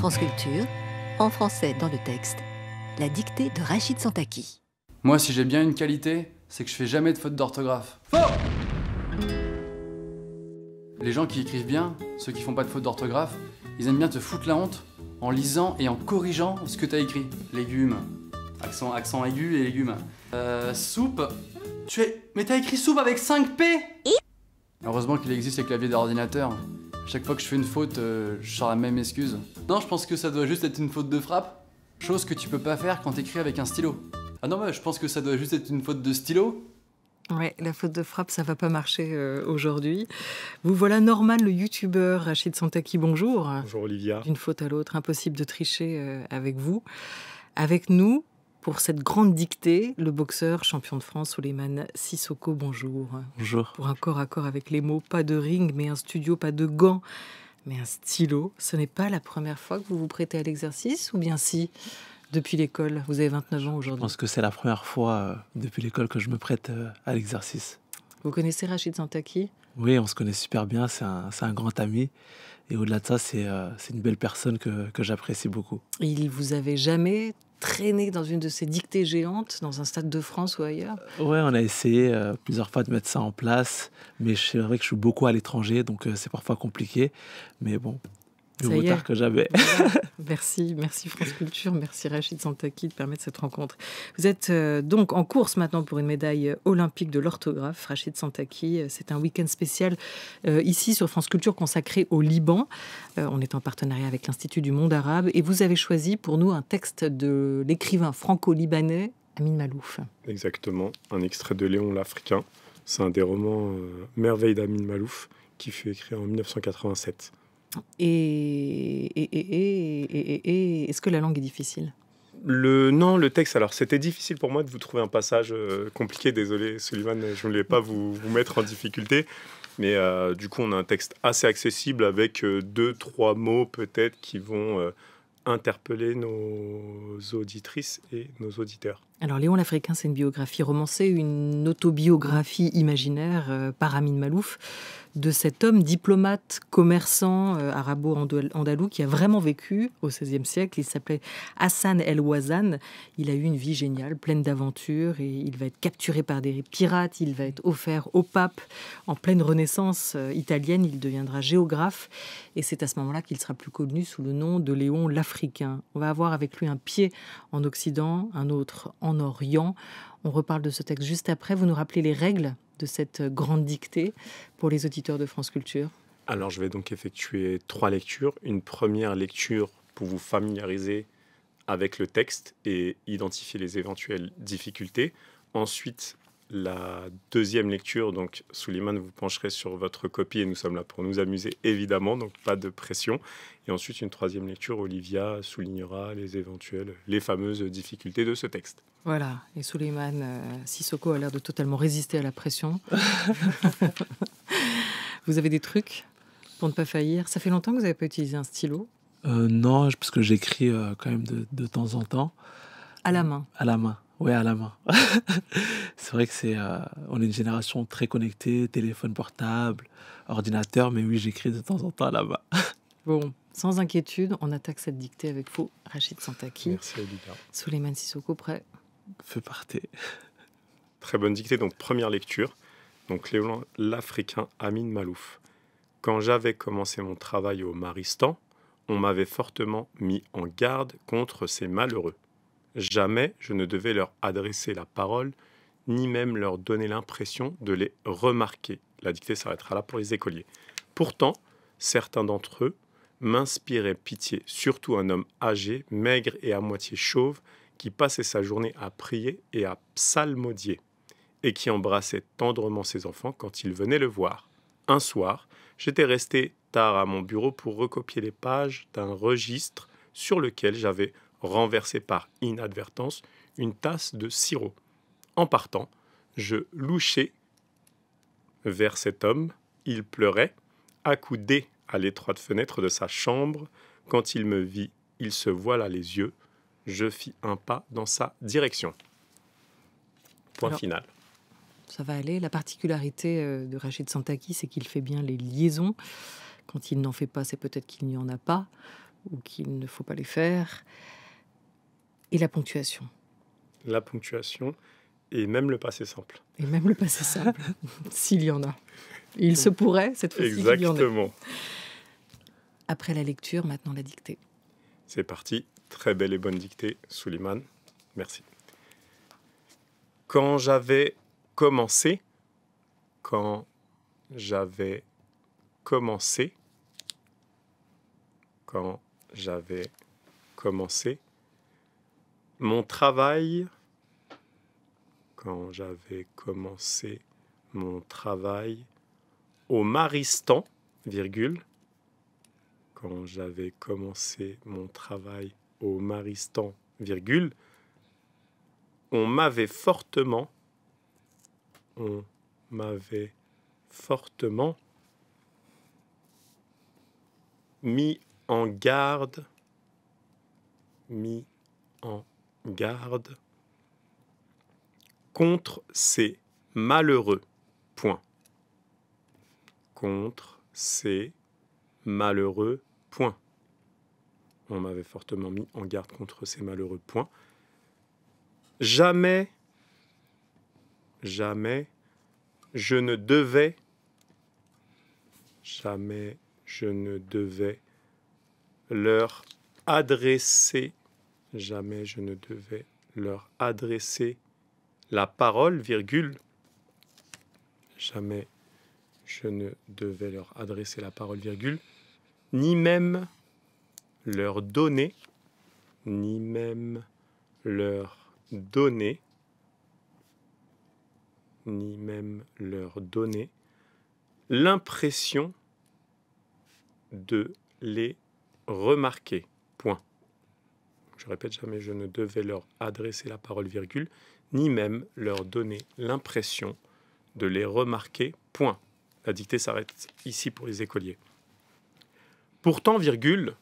France en français dans le texte, la dictée de Rachid Santaki. Moi, si j'ai bien une qualité, c'est que je fais jamais de faute d'orthographe. Les gens qui écrivent bien, ceux qui font pas de faute d'orthographe, ils aiment bien te foutre la honte en lisant et en corrigeant ce que t'as écrit. Légumes. Accent, accent aigu et légumes. Euh, soupe. Tu es... Mais t'as écrit soupe avec 5 P Heureusement qu'il existe les claviers d'ordinateur. Chaque fois que je fais une faute, euh, je sors la même excuse. Non, je pense que ça doit juste être une faute de frappe. Chose que tu peux pas faire quand t'écris avec un stylo. Ah non, je pense que ça doit juste être une faute de stylo. Ouais, la faute de frappe, ça va pas marcher euh, aujourd'hui. Vous voilà Norman, le youtubeur Rachid Santaki, bonjour. Bonjour Olivia. D'une faute à l'autre, impossible de tricher euh, avec vous. Avec nous, pour cette grande dictée, le boxeur champion de France Soleiman Sissoko, bonjour. Bonjour. Pour un corps à corps avec les mots, pas de ring, mais un studio, pas de gants, mais un stylo. Ce n'est pas la première fois que vous vous prêtez à l'exercice, ou bien si depuis l'école, vous avez 29 ans aujourd'hui. Je pense que c'est la première fois euh, depuis l'école que je me prête euh, à l'exercice. Vous connaissez Rachid Zantaki Oui, on se connaît super bien, c'est un, grand ami. Et au-delà de ça, euh, c'est une belle personne que, que j'apprécie beaucoup. Il vous avait jamais traîner dans une de ces dictées géantes, dans un stade de France ou ailleurs Ouais, on a essayé euh, plusieurs fois de mettre ça en place, mais c'est vrai que je suis beaucoup à l'étranger, donc euh, c'est parfois compliqué. Mais bon, que j'avais. merci, merci France Culture, merci Rachid Santaki de permettre cette rencontre. Vous êtes euh, donc en course maintenant pour une médaille olympique de l'orthographe, Rachid Santaki. C'est un week-end spécial euh, ici sur France Culture consacré au Liban. Euh, on est en partenariat avec l'Institut du Monde Arabe et vous avez choisi pour nous un texte de l'écrivain franco-libanais Amin Malouf. Exactement, un extrait de Léon l'Africain. C'est un des romans merveilleux Merveille d'Amin Malouf qui fut écrit en 1987. Et, est-ce que la langue est difficile le, non, le texte, alors c'était difficile pour moi de vous trouver un passage euh, compliqué, désolé Sullivan, je ne voulais pas vous, mettre en difficulté, mais euh, du coup on a un texte assez accessible avec euh, deux, trois mots peut-être qui vont interpeller nos auditrices et nos auditeurs. Alors Léon l'Africain, c'est une biographie romancée, une autobiographie imaginaire par Amine Malouf de cet homme diplomate, commerçant euh, arabo-andalou qui a vraiment vécu au XVIe siècle. Il s'appelait Hassan El wazan Il a eu une vie géniale, pleine d'aventures, et il va être capturé par des pirates, il va être offert au pape. En pleine renaissance euh, italienne, il deviendra géographe, et c'est à ce moment-là qu'il sera plus connu sous le nom de Léon l'Africain. On va avoir avec lui un pied en Occident, un autre en Orient. On reparle de ce texte juste après. Vous nous rappelez les règles de cette euh, grande dictée pour les auditeurs de France Culture Alors, je vais donc effectuer trois lectures. Une première lecture pour vous familiariser avec le texte et identifier les éventuelles difficultés. Ensuite, la deuxième lecture. Donc, Suleiman, vous pencherez sur votre copie et nous sommes là pour nous amuser, évidemment, donc pas de pression. Et ensuite, une troisième lecture, Olivia soulignera les éventuelles, les fameuses difficultés de ce texte. Voilà, et Suleiman euh, Sissoko a l'air de totalement résister à la pression. vous avez des trucs pour ne pas faillir Ça fait longtemps que vous n'avez pas utilisé un stylo euh, Non, parce que j'écris euh, quand même de, de temps en temps. À la main À la main. Oui, à la main. c'est vrai que c'est, euh, on est une génération très connectée, téléphone portable, ordinateur, mais oui, j'écris de temps en temps là-bas. bon, sans inquiétude, on attaque cette dictée avec vous, Rachid Santaki. Merci, Olivia. Souleymane Sissoko, prêt Feu parté. Très bonne dictée, donc première lecture. Donc, l'Africain Amin Malouf. Quand j'avais commencé mon travail au Maristan, on m'avait fortement mis en garde contre ces malheureux. Jamais je ne devais leur adresser la parole, ni même leur donner l'impression de les remarquer. La dictée s'arrêtera là pour les écoliers. Pourtant, certains d'entre eux m'inspiraient pitié, surtout un homme âgé, maigre et à moitié chauve, qui passait sa journée à prier et à psalmodier, et qui embrassait tendrement ses enfants quand ils venaient le voir. Un soir, j'étais resté tard à mon bureau pour recopier les pages d'un registre sur lequel j'avais renversé par inadvertance une tasse de sirop. En partant, je louchai vers cet homme. Il pleurait, accoudé à l'étroite fenêtre de sa chambre. Quand il me vit, il se voila les yeux. Je fis un pas dans sa direction. Point final. Ça va aller. La particularité euh, de Rachid Santaki, c'est qu'il fait bien les liaisons. Quand il n'en fait pas, c'est peut-être qu'il n'y en a pas ou qu'il ne faut pas les faire. Et la ponctuation. La ponctuation et même le passé simple. Et même le passé simple, s'il y en a. Il se pourrait cette fois-ci. Exactement. Après la lecture, maintenant la dictée. C'est parti. Très belle et bonne dictée, Souliman. Merci. Quand j'avais commencé, quand j'avais commencé, quand j'avais commencé, mon travail, quand j'avais commencé mon travail au Maristan, virgule, quand j'avais commencé mon travail au Maristan, virgule, on m'avait fortement, on m'avait fortement mis en garde, mis en garde contre ces malheureux. Point. Contre ces malheureux. Point. On m'avait fortement mis en garde contre ces malheureux. Point. Jamais, jamais, je ne devais, jamais, je ne devais leur adresser jamais je ne devais leur adresser la parole, virgule, jamais je ne devais leur adresser la parole, virgule, ni même leur donner, ni même leur donner, ni même leur donner l'impression de les remarquer je répète jamais, je ne devais leur adresser la parole virgule, ni même leur donner l'impression de les remarquer, point. La dictée s'arrête ici pour les écoliers. Pourtant, virgule,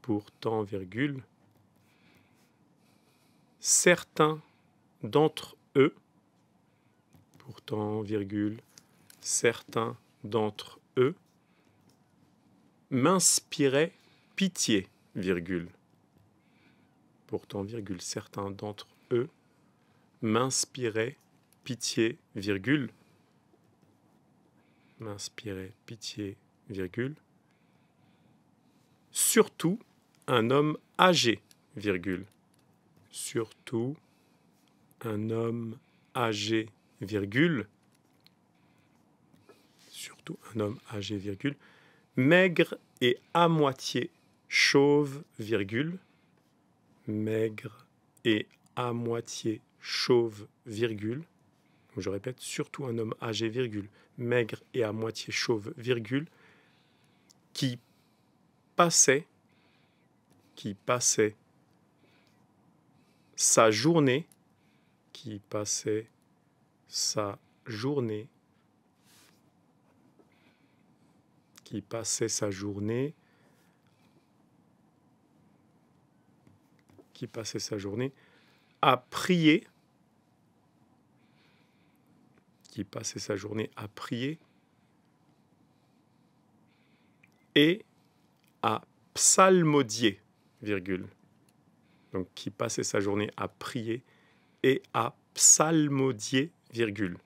pourtant, virgule, certains d'entre eux, pourtant, virgule, certains d'entre eux, m'inspiraient pitié virgule. Pourtant, virgule, certains d'entre eux m'inspiraient pitié, virgule, m'inspiraient pitié, virgule, surtout un homme âgé, virgule, surtout un homme âgé, virgule, surtout un homme âgé, virgule, maigre et à moitié, chauve, virgule, maigre et à moitié chauve, virgule. je répète, surtout un homme âgé, virgule, maigre et à moitié chauve, virgule, qui passait, qui passait sa journée, qui passait sa journée, qui passait sa journée qui passait sa journée à prier, qui passait sa journée à prier et à psalmodier, virgule. Donc qui passait sa journée à prier et à psalmodier, virgule.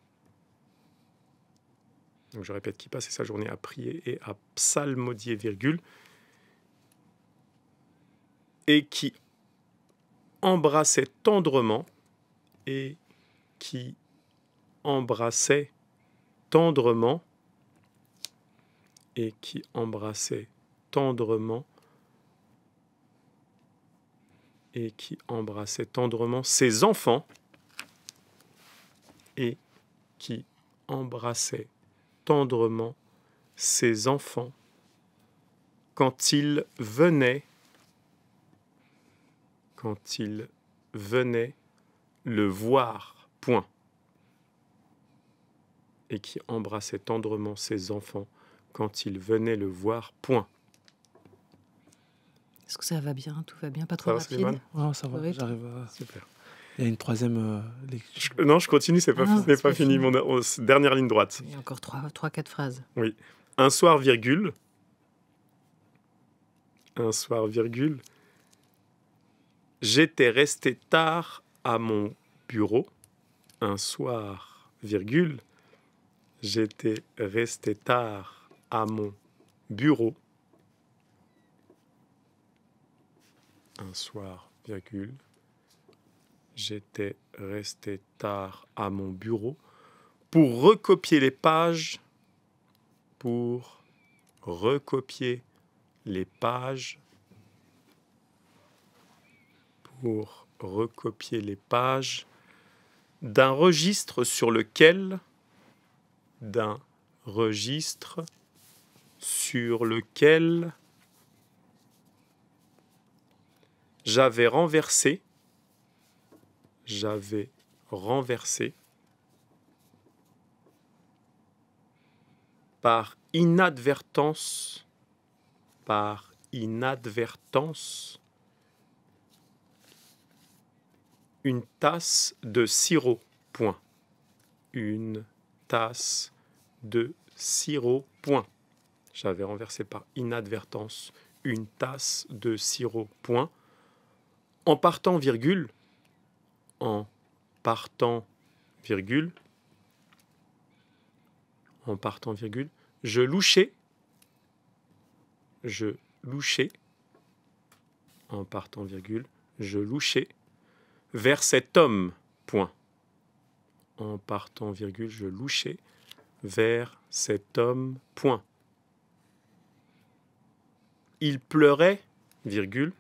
Donc je répète, qui passait sa journée à prier et à psalmodier, virgule, et qui embrassait tendrement et qui embrassait tendrement et qui embrassait tendrement et qui embrassait tendrement ses enfants et qui embrassait tendrement ses enfants quand ils venaient quand il venait le voir, point, et qui embrassait tendrement ses enfants quand il venait le voir, point. Est-ce que ça va bien Tout va bien Pas trop ça rapide Non, ça va, j'arrive euh, Super. Il y a une troisième euh, non, je continue, c'est pas, ah pas, fini. Mon, euh, dernière ligne droite. Il y a encore trois, trois, quatre phrases. Oui. Un soir, virgule. Un soir, virgule. J'étais resté tard à mon bureau un soir, virgule. J'étais resté tard à mon bureau un soir, virgule. J'étais resté tard à mon bureau pour recopier les pages, pour recopier les pages pour recopier les pages d'un registre sur lequel d'un registre sur lequel j'avais renversé j'avais renversé par inadvertance par inadvertance une tasse de sirop. Point. Une tasse de sirop. Point. J'avais renversé par inadvertance une tasse de sirop. Point. En partant, virgule. En partant, virgule. En partant, virgule. Je louchais. Je louchais. En partant, virgule. Je louchais vers cet homme. Point. En partant, virgule, je louchais vers cet homme. Point. Il pleurait, virgule.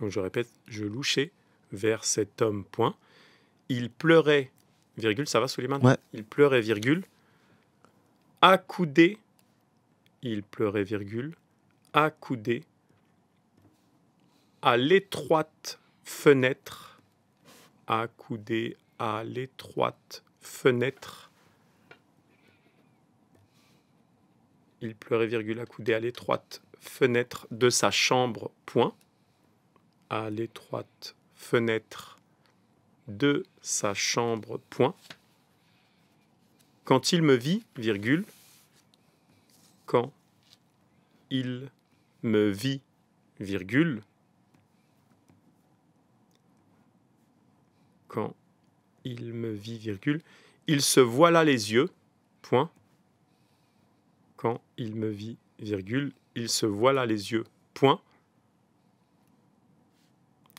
Donc je répète, je louchais vers cet homme. Point. Il pleurait, virgule. Ça va, les Il pleurait, virgule. Accoudé, il pleurait, virgule. Accoudé à l'étroite fenêtre, accoudé à l'étroite fenêtre. Il pleurait, virgule, accoudé à l'étroite fenêtre de sa chambre, point. À l'étroite fenêtre de sa chambre, point. Quand il me vit, virgule, quand il me vit, virgule, il me vit, virgule, il se voila les yeux, point. Quand il me vit, virgule, il se voila les yeux, point.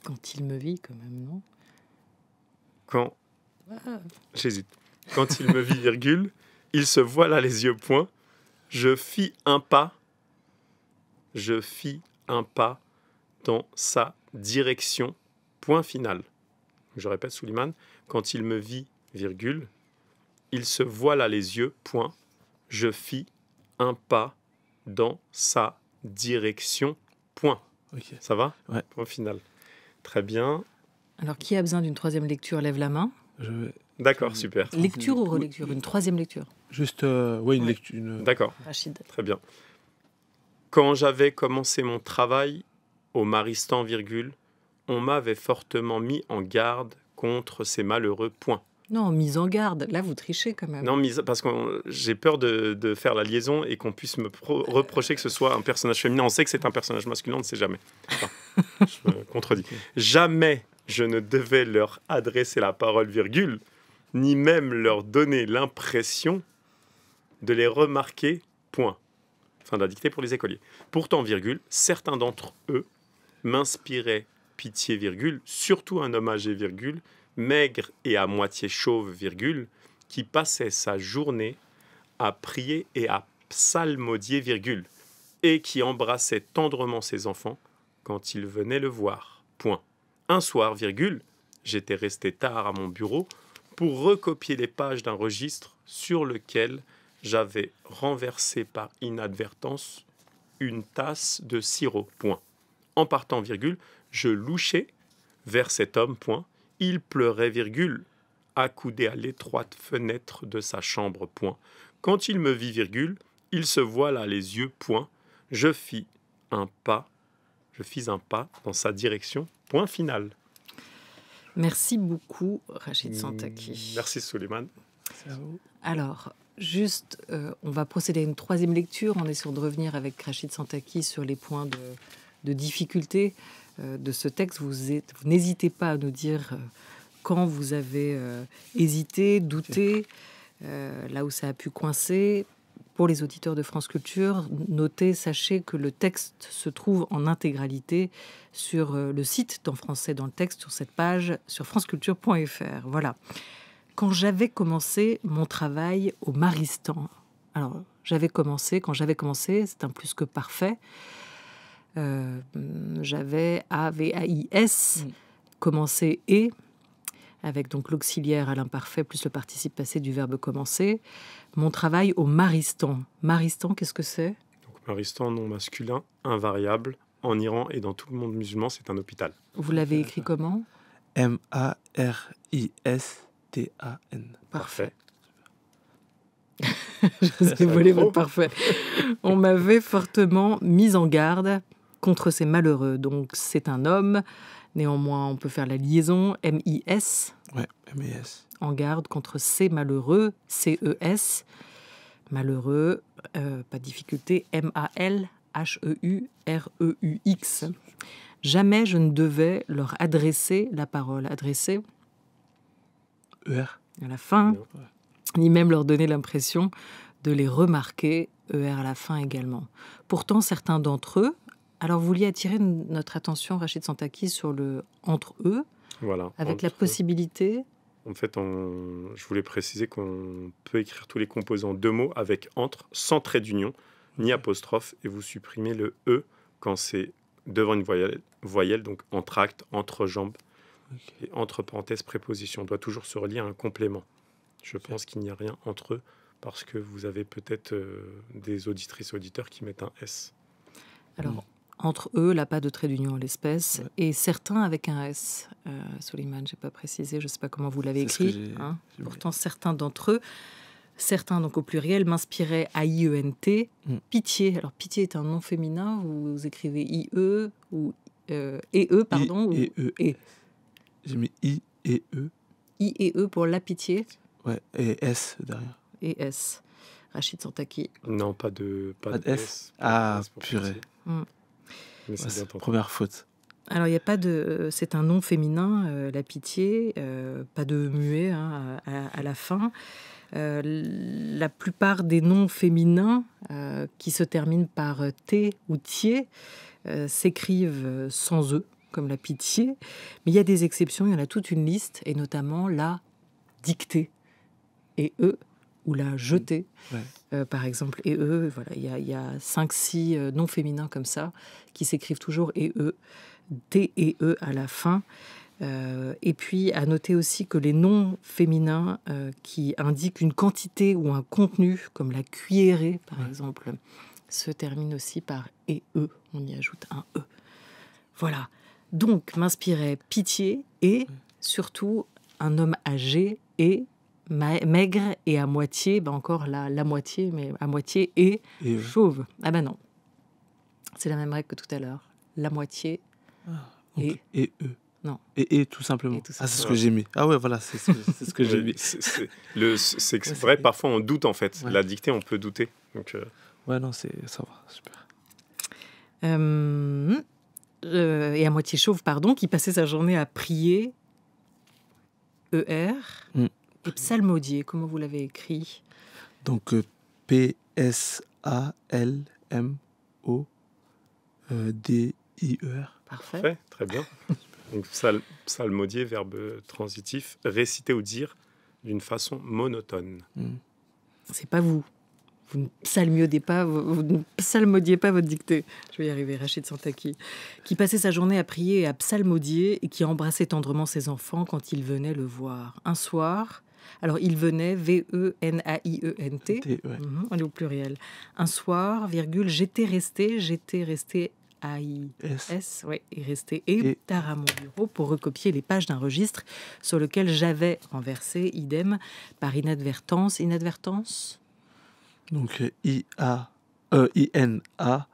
Quand il me vit, quand même, non Quand. J'hésite. Quand il me vit, virgule, il se voila les yeux, point. Je fis un pas. Je fis un pas dans sa direction, point final. Je répète, Souliman, quand il me vit, virgule, il se voila les yeux, point, je fis un pas dans sa direction, point. Ça va au final. Très bien. Alors, qui a besoin d'une troisième lecture Lève la main. D'accord, super. Lecture ou relecture Une troisième lecture Juste, euh, oui, une lecture. Euh, D'accord. Très bien. Quand j'avais commencé mon travail au Maristan, virgule, on m'avait fortement mis en garde contre ces malheureux points. Non, mise en garde. Là, vous trichez quand même. Non, mise, parce que j'ai peur de, faire la liaison et qu'on puisse me reprocher que ce soit un personnage féminin. On sait que c'est un personnage masculin, on ne sait jamais. contredit je contredis. Jamais je ne devais leur adresser la parole, virgule, ni même leur donner l'impression de les remarquer, point. Fin de pour les écoliers. Pourtant, virgule, certains d'entre eux m'inspiraient pitié, virgule, surtout un homme âgé, virgule, maigre et à moitié chauve, virgule, qui passait sa journée à prier et à psalmodier, virgule, et qui embrassait tendrement ses enfants quand il venait le voir. Point. Un soir, virgule, j'étais resté tard à mon bureau pour recopier les pages d'un registre sur lequel j'avais renversé par inadvertance une tasse de sirop. Point. En partant, virgule, je louchais vers cet homme, point. Il pleurait, virgule, accoudé à l'étroite fenêtre de sa chambre, point. Quand il me vit, virgule, il se voila les yeux, point. Je fis un pas, je fis un pas dans sa direction, point final. Merci beaucoup, Rachid Santaki. Mm, merci, Souleymane. Alors, juste, euh, on va procéder à une troisième lecture. On est sûr de revenir avec Rachid Santaki sur les points de difficulté euh, de ce texte, vous, n'hésitez pas à nous dire euh, quand vous avez euh, hésité, douté, là où ça a pu coincer. Pour les auditeurs de France Culture, notez, sachez que le texte se trouve en intégralité sur le site en français dans le texte, sur cette page, sur franceculture.fr. Voilà. Quand j'avais commencé mon travail au Maristan, alors j'avais commencé, quand j'avais commencé, c'est un plus que parfait. Euh, j'avais AVAIS, s commencé et, avec donc l'auxiliaire à l'imparfait plus le participe passé du verbe commencer. Mon travail au Maristan. Maristan, qu'est-ce que c'est Maristan, nom masculin, invariable. En Iran et dans tout le monde musulman, c'est un hôpital. Vous l'avez écrit comment M-A-R-I-S-T-A-N. Parfait. Je vous ai volé votre parfait. On m'avait fortement mise en garde contre ces malheureux. Donc c'est un homme, néanmoins on peut faire la liaison, M-I-S. Ouais, M-I-S. En garde contre ces malheureux, C-E-S. Malheureux, euh, pas de difficulté, M-A-L-H-E-U-R-E-U-X. Jamais je ne devais leur adresser la parole. Adresser ER. À la fin, ni même leur donner l'impression de les remarquer, ER à la fin également. Pourtant, certains d'entre eux, alors, vous vouliez attirer notre attention, Rachid Santaki, sur le entre eux, voilà, avec la possibilité. En fait, je voulais préciser qu'on peut écrire tous les composants deux mots avec entre, sans trait d'union, ni apostrophe, et vous supprimez le e quand c'est devant une voyelle, donc entre acte, entre jambes. Et entre parenthèses, préposition. On doit toujours se relier à un complément. Je pense qu'il n'y a rien entre eux parce que vous avez peut-être euh, des auditrices auditeurs qui mettent un S. Alors, entre eux, là, pas de trait d'union à l'espèce, et certains avec un S. Euh, Soliman, je n'ai pas précisé, je ne sais pas comment vous l'avez écrit. Hein. Pourtant, certains d'entre eux, certains donc au pluriel, m'inspiraient à I-E-N-T. Mm. Pitié, alors pitié est un nom féminin, vous, écrivez I-E ou E-E, euh, pardon. et e. E, e. J'ai mis I e E. I e E pour la pitié. Ouais, et S derrière. Et S. Rachid Santaki. Non, pas de, pas, de S. Ah, purée. Mm c'est première faute. Alors, il n'y a pas de. Euh, c'est un nom féminin, euh, la pitié, euh, pas de muet hein, à, la fin. la plupart des noms féminins qui se terminent par T ou Tier s'écrivent sans E, comme la pitié. Mais il y a des exceptions, il y en a toute une liste, et notamment la dictée et E ou la mm. jeter, euh, par exemple, et eux. Voilà, il y a, y a 5-6 euh, noms féminins comme ça qui s'écrivent toujours et eux, t et E à la fin. Euh, et puis à noter aussi que les noms féminins qui indiquent une quantité ou un contenu, comme la cuillerée par exemple, se terminent aussi par et e. On y ajoute un e. Voilà. Donc m'inspirait pitié et surtout un homme âgé et maigre et à moitié, ben encore la, moitié, mais à moitié et, euh, chauve. Ah ben non, c'est la même règle que tout à l'heure. La moitié ah, et... et Non. Et, e, et, tout simplement. Ah, c'est ce que j'ai mis. Ah ouais, voilà, c'est ce que, ce que j'ai mis. C'est vrai, parfois on doute en fait. La dictée, on peut douter. Donc, euh, Ouais, non, ça va, super. Hum, euh, et à moitié chauve, pardon, qui passait sa journée à prier E-R et psalmodier, comment vous l'avez écrit Donc euh, P-S-A-L-M-O-D-I-E-R. Euh, Parfait. Très bien. Donc, psalmodier, verbe transitif, réciter ou dire d'une façon monotone. Hmm. C'est pas vous. Vous ne pas, vous, ne psalmodiez pas votre dictée. Je vais y arriver, Rachid Santaki, qui passait sa journée à prier et à psalmodier et qui embrassait tendrement ses enfants quand ils venaient le voir. Un soir, alors il venait, V-E-N-A-I-E-N-T, e mhm, on est au pluriel. Un soir, virgule, j'étais resté, j'étais resté A-I-S, oui, est resté et, tard à mon bureau pour recopier les pages d'un registre sur lequel j'avais renversé, idem, par inadvertance. Inadvertance Donc euh, I -A, euh, I-N-A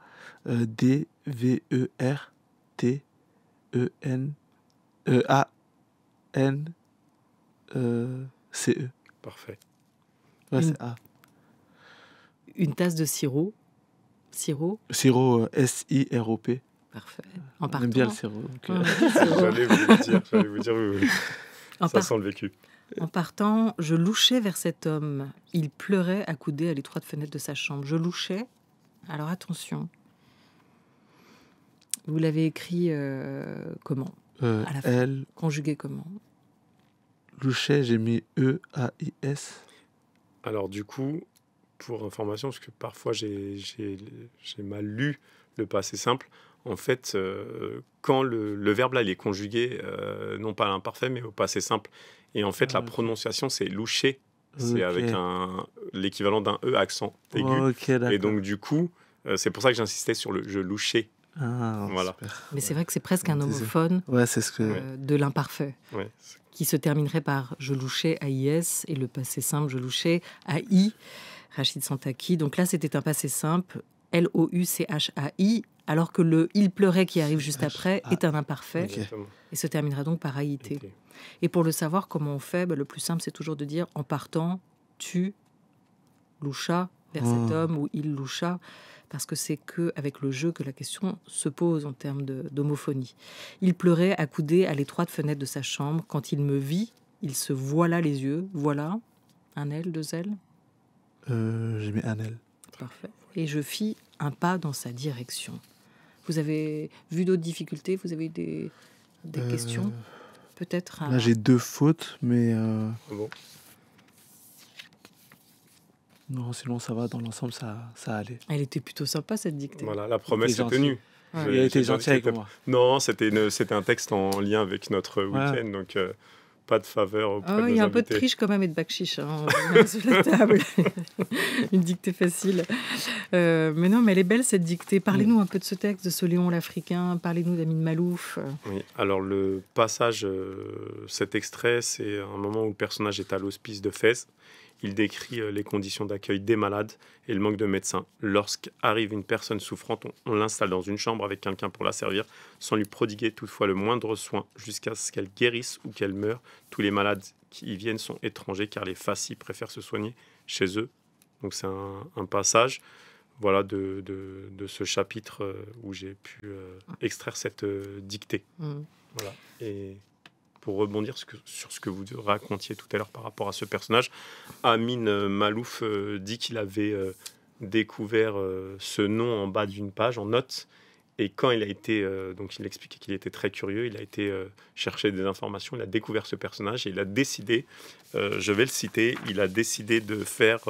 euh, D-V-E-R-T-E-N-A-N. -E e c'est E. Parfait. Ouais, c'est A. Une tasse de sirop. Sirop Sirop, euh, S-I-R-O-P. Parfait. En partant. J'aime euh. bien le sirop. Je j'allais vous le dire, vous dire, ça sent le vécu. En partant, je louchais vers cet homme. Il pleurait accoudé à l'étroite fenêtre de sa chambre. Je louchais. Alors attention. Vous l'avez écrit euh, comment à la fin. Conjugué comment Loucher, j'ai mis E-A-I-S. Alors, du coup, pour information, parce que parfois j'ai mal lu le passé simple, en fait, euh, quand le, verbe là, il est conjugué, euh, non pas à l'imparfait, mais au passé simple. Et en fait, la ah, prononciation, c'est loucher. C'est avec l'équivalent d'un E accent aigu. et donc, du coup, euh, c'est pour ça que j'insistais sur le je loucher. Ah, voilà. Mais c'est vrai que c'est presque un homophone euh, de l'imparfait, qui se terminerait par je louchais AIS et le passé simple je louchais i Rachid Santaki. Donc là, c'était un passé simple, L-O-U-C-H-A-I, alors que le il pleurait qui arrive juste après est un imparfait et se terminera donc par AIT. Et pour le savoir, comment on fait bah, Le plus simple, c'est toujours de dire en partant, tu loucha vers cet oh. homme ou il loucha parce que c'est que avec le jeu que la question se pose en termes d'homophonie. Il pleurait accoudé à l'étroite fenêtre de sa chambre. Quand il me vit, il se voila les yeux. Voilà. Un aile deux L euh, J'ai mis un L. Parfait. Et je fis un pas dans sa direction. Vous avez vu d'autres difficultés Vous avez des, euh, questions Peut-être. Là, j'ai deux fautes, mais. Euh, ah bon. Non, sinon ça va, dans l'ensemble, ça, ça allait. Elle était plutôt sympa cette dictée. Voilà, la promesse est tenue. Elle était gentille avec moi. Non, c'était un texte en lien avec notre week-end, donc euh, pas de faveur auprès ah Il y a un peu de triche quand même et de bacchiche. Hein, la table. Une dictée facile. Euh, mais non, mais elle est belle cette dictée. Parlez-nous mm. un peu de ce texte, de ce Léon l'Africain. Parlez-nous d'Amine Malouf. Oui, alors le passage, euh, cet extrait, c'est un moment où le personnage est à l'hospice de Fès. Il décrit euh, les conditions d'accueil des malades et le manque de médecins. Lorsqu'arrive une personne souffrante, on, l'installe dans une chambre avec quelqu'un pour la servir, sans lui prodiguer toutefois le moindre soin, jusqu'à ce qu'elle guérisse ou qu'elle meure. Tous les malades qui y viennent sont étrangers, car les fascis préfèrent se soigner chez eux. Donc c'est un, passage voilà, de, ce chapitre euh, où j'ai pu euh, extraire cette dictée. Mmh. Voilà. Et pour rebondir sur ce que vous racontiez tout à l'heure par rapport à ce personnage, Amine euh, Malouf euh, dit qu'il avait euh, découvert ce nom en bas d'une page, en note. Et quand il a été, donc il expliquait qu'il était très curieux, il a été chercher des informations, il a découvert ce personnage et il a décidé, je vais le citer, il a décidé de faire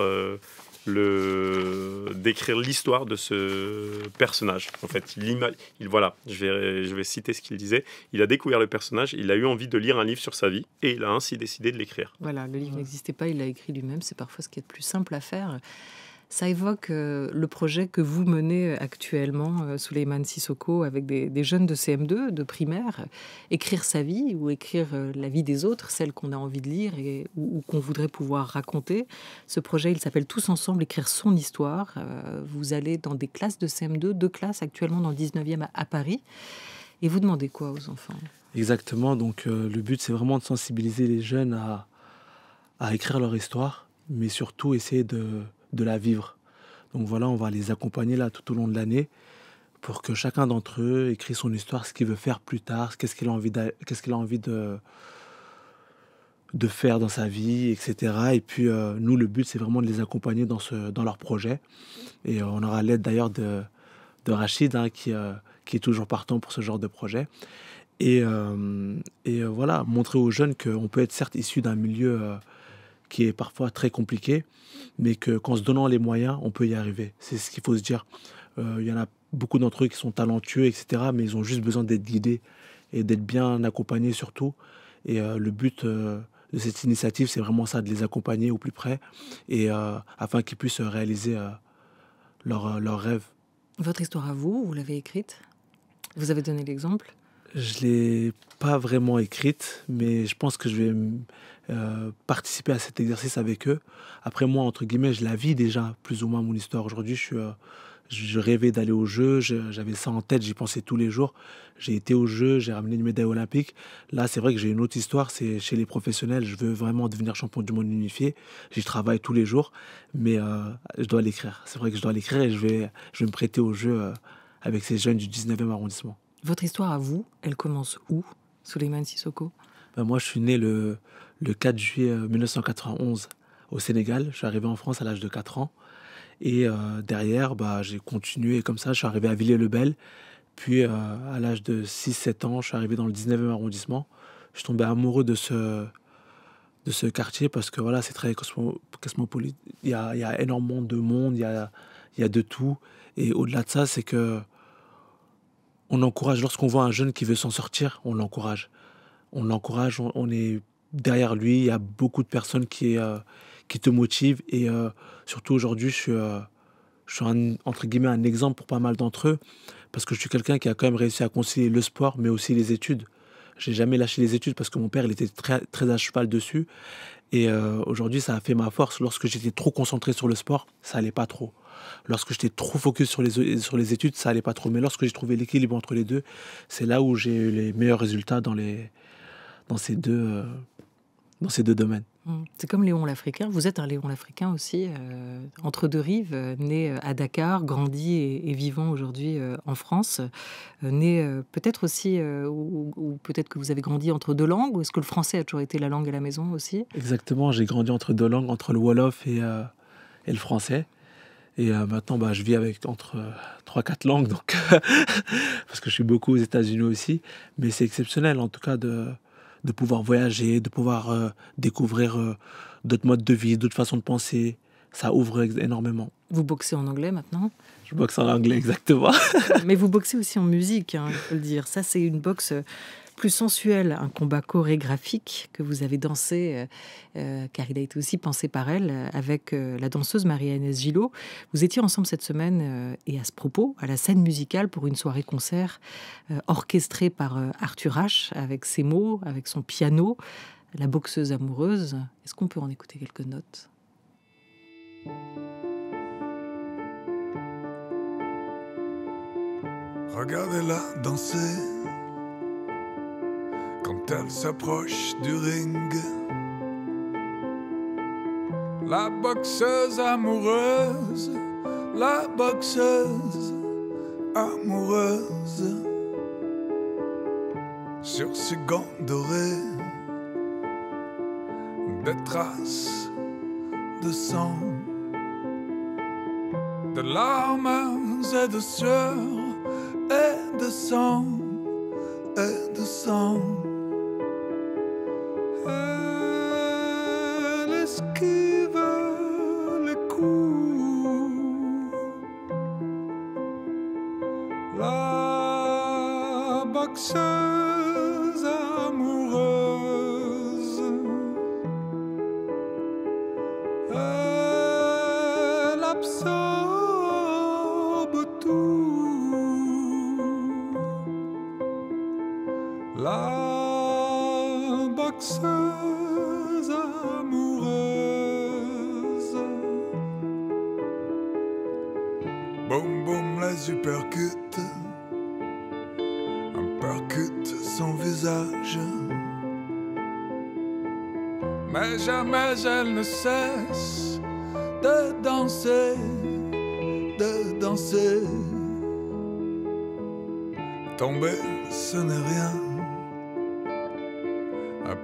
le d'écrire l'histoire de ce personnage. En fait, il, voilà, je vais, je vais citer ce qu'il disait. Il a découvert le personnage, il a eu envie de lire un livre sur sa vie et il a ainsi décidé de l'écrire. Voilà, le livre n'existait pas, il l'a écrit lui-même. C'est parfois ce qui est le plus simple à faire ça évoque euh, le projet que vous menez euh, actuellement, euh, Souleymane Sissoko, avec des, jeunes de CM2, de primaire, écrire sa vie ou écrire euh, la vie des autres, celle qu'on a envie de lire et, ou, qu'on voudrait pouvoir raconter. Ce projet, il s'appelle Tous ensemble, écrire son histoire. vous allez dans des classes de CM2, deux classes actuellement dans le 19e à, à Paris, et vous demandez quoi aux enfants Exactement, donc le but, c'est vraiment de sensibiliser les jeunes à, à écrire leur histoire, mais surtout essayer de de la vivre. Donc voilà, on va les accompagner là tout au long de l'année pour que chacun d'entre eux écrit son histoire, ce qu'il veut faire plus tard, qu'est-ce qu'il a envie de, qu'est-ce qu'il a envie de, de faire dans sa vie, etc. Et puis euh, nous, le but, c'est vraiment de les accompagner dans, ce, dans leur projet. Et euh, on aura l'aide d'ailleurs de, de Rachid, hein, euh, qui, est toujours partant pour ce genre de projet. Et, et voilà, montrer aux jeunes qu'on peut être certes issu d'un milieu qui est parfois très compliqué, mais qu'en se donnant les moyens, on peut y arriver. C'est ce qu'il faut se dire. Il euh, y en a beaucoup d'entre eux qui sont talentueux, etc., mais ils ont juste besoin d'être guidés et d'être bien accompagnés surtout. Et euh, le but euh, de cette initiative, c'est vraiment ça, de les accompagner au plus près, et afin qu'ils puissent réaliser leurs leur rêves. Votre histoire à vous, vous l'avez écrite Vous avez donné l'exemple je l'ai pas vraiment écrite, mais je pense que je vais euh, participer à cet exercice avec eux. Après moi, entre guillemets, je la vis déjà plus ou moins mon histoire. Aujourd'hui, je, euh, je rêvais d'aller au jeu, j'avais ça en tête, j'y pensais tous les jours. J'ai été au jeu, j'ai ramené une médaille olympique. Là, c'est vrai que j'ai une autre histoire, c'est chez les professionnels. Je veux vraiment devenir champion du monde unifié. J'y travaille tous les jours, mais euh, je dois l'écrire. C'est vrai que je dois l'écrire et je vais, je me prêter au jeu avec ces jeunes du 19e arrondissement. Votre histoire à vous, elle commence où, Suleiman Sissoko ben, Moi, je suis né le, le 4 juillet 1991 euh, au Sénégal. Je suis arrivé en France à l'âge de 4 ans. Et euh, derrière, bah, j'ai continué comme ça. Je suis arrivé à Villiers-le-Bel. Puis euh, à l'âge de 6-7 ans, je suis arrivé dans le 19e arrondissement. Je suis tombé amoureux de ce, de ce quartier parce que voilà, c'est très cosmopolite. Il y, a, il y énormément de monde, il y a, il y de tout. Et au-delà de ça, c'est que on encourage, lorsqu'on voit un jeune qui veut s'en sortir, on l'encourage. On l'encourage, on, est derrière lui, il y a beaucoup de personnes qui, euh, qui te motivent. Et euh, surtout aujourd'hui, je suis, euh, je suis un, entre guillemets un exemple pour pas mal d'entre eux, parce que je suis quelqu'un qui a quand même réussi à concilier le sport, mais aussi les études. J'ai jamais lâché les études parce que mon père, il était très, très à cheval dessus. Et aujourd'hui, ça a fait ma force. Lorsque j'étais trop concentré sur le sport, ça allait pas trop. Lorsque j'étais trop focus sur les, sur les études, ça allait pas trop. Mais lorsque j'ai trouvé l'équilibre entre les deux, c'est là où j'ai eu les meilleurs résultats dans, les, dans ces deux dans ces deux domaines. Mm. C'est comme Léon l'Africain. Vous êtes un Léon l'Africain aussi, euh, entre deux rives, euh, né euh, à Dakar, grandi et, vivant aujourd'hui en France. né peut-être aussi, ou, peut-être que vous avez grandi entre deux langues, ou est-ce que le français a toujours été la langue à la maison aussi Exactement, j'ai grandi entre deux langues, entre le Wolof et, le français. Et maintenant, bah, je vis avec entre trois, quatre langues, donc parce que je suis beaucoup aux États-Unis aussi. Mais c'est exceptionnel, en tout cas, de, de pouvoir voyager, de pouvoir euh, découvrir euh, d'autres modes de vie, d'autres façons de penser. Ça ouvre énormément. Vous boxez en anglais maintenant Je boxe en anglais, exactement. Mais vous boxez aussi en musique, il hein, faut le dire. Ça, c'est une boxe euh, plus sensuel, un combat chorégraphique que vous avez dansé, euh, euh, car il a été aussi pensé par elle, euh, avec la danseuse Marie-Agnès Gillot. Vous étiez ensemble cette semaine, et à ce propos, à la scène musicale pour une soirée-concert orchestrée par Arthur H, avec ses mots, avec son piano, la boxeuse amoureuse. Est-ce qu'on peut en écouter quelques notes Regardez-la danser elle s'approche du ring. La boxeuse amoureuse, la boxeuse amoureuse. Sur ses gants dorés, des traces de sang, de larmes et de sueur et de sang et de sang. so de danser. Tomber, ce n'est rien,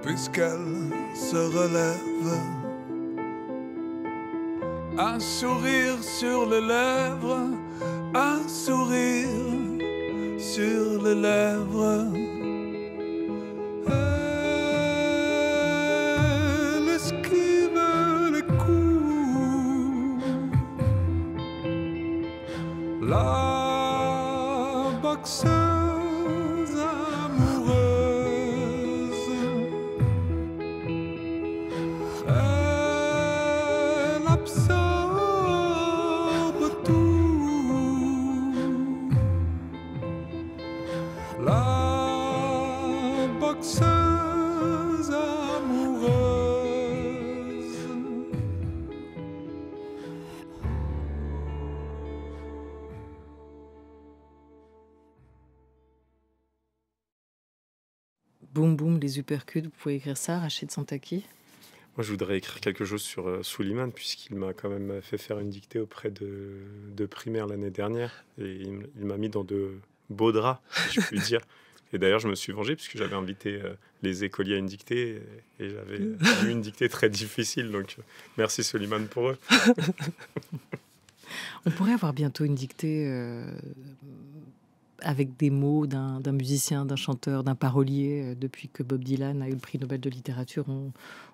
puisqu'elle se relève. Un sourire sur les lèvres, un sourire sur les lèvres. boum boum, les uppercuts, vous pouvez écrire ça, Rachid Santaki moi, je voudrais écrire quelque chose sur euh, puisqu'il m'a quand même fait faire une dictée auprès de, de primaire l'année dernière. Et il, m'a mis dans de beaux draps, si je puis dire. Et d'ailleurs, je me suis vengé, puisque j'avais invité euh, les écoliers à une dictée, et, j'avais mm. euh, eu une dictée très difficile. Donc, euh, merci Souliman pour eux. On pourrait avoir bientôt une dictée avec des mots d'un musicien, d'un chanteur, d'un parolier. Euh, depuis que Bob Dylan a eu le prix Nobel de littérature,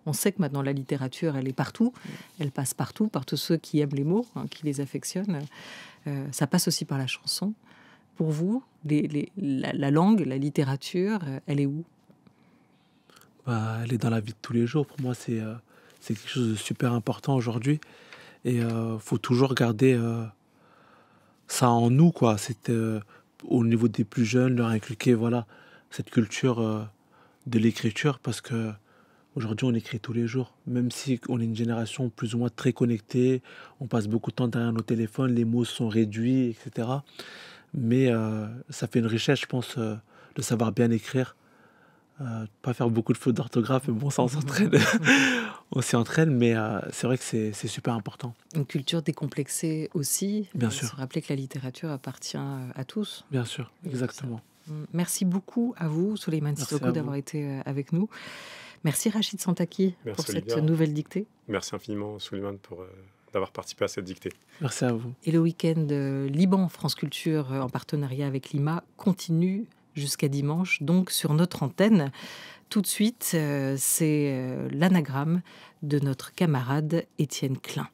on, sait que maintenant la littérature, elle est partout. Elle passe partout, par tous ceux qui aiment les mots, hein, qui les affectionnent. Euh, ça passe aussi par la chanson. Pour vous, la, langue, la littérature, euh, elle est où bah, Elle est dans la vie de tous les jours. Pour moi, c'est quelque chose de super important aujourd'hui. Et il faut toujours garder ça en nous, quoi. C'est au niveau des plus jeunes, leur inculquer voilà, cette culture euh, de l'écriture parce que aujourd'hui on écrit tous les jours. Même si on est une génération plus ou moins très connectée, on passe beaucoup de temps derrière nos téléphones, les mots sont réduits, etc. Mais euh, ça fait une richesse, je pense, euh, de savoir bien écrire euh, pas faire beaucoup de fautes d'orthographe, mais bon, ça on s'entraîne. on s'y entraîne, mais euh, c'est vrai que c'est, super important. Une culture décomplexée aussi. Bien euh, sûr. Se rappeler que la littérature appartient à tous. Bien sûr, exactement. Mm. Merci beaucoup à vous, Soleiman Sissoko, d'avoir été avec nous. Merci Rachid Santaki pour cette nouvelle dictée. Merci infiniment, Soleiman, pour. d'avoir participé à cette dictée. Merci à vous. Et le week-end Liban France Culture en partenariat avec Lima continue jusqu'à dimanche, donc sur notre antenne. Tout de suite, euh, c'est euh, l'anagramme de notre camarade Étienne Klein.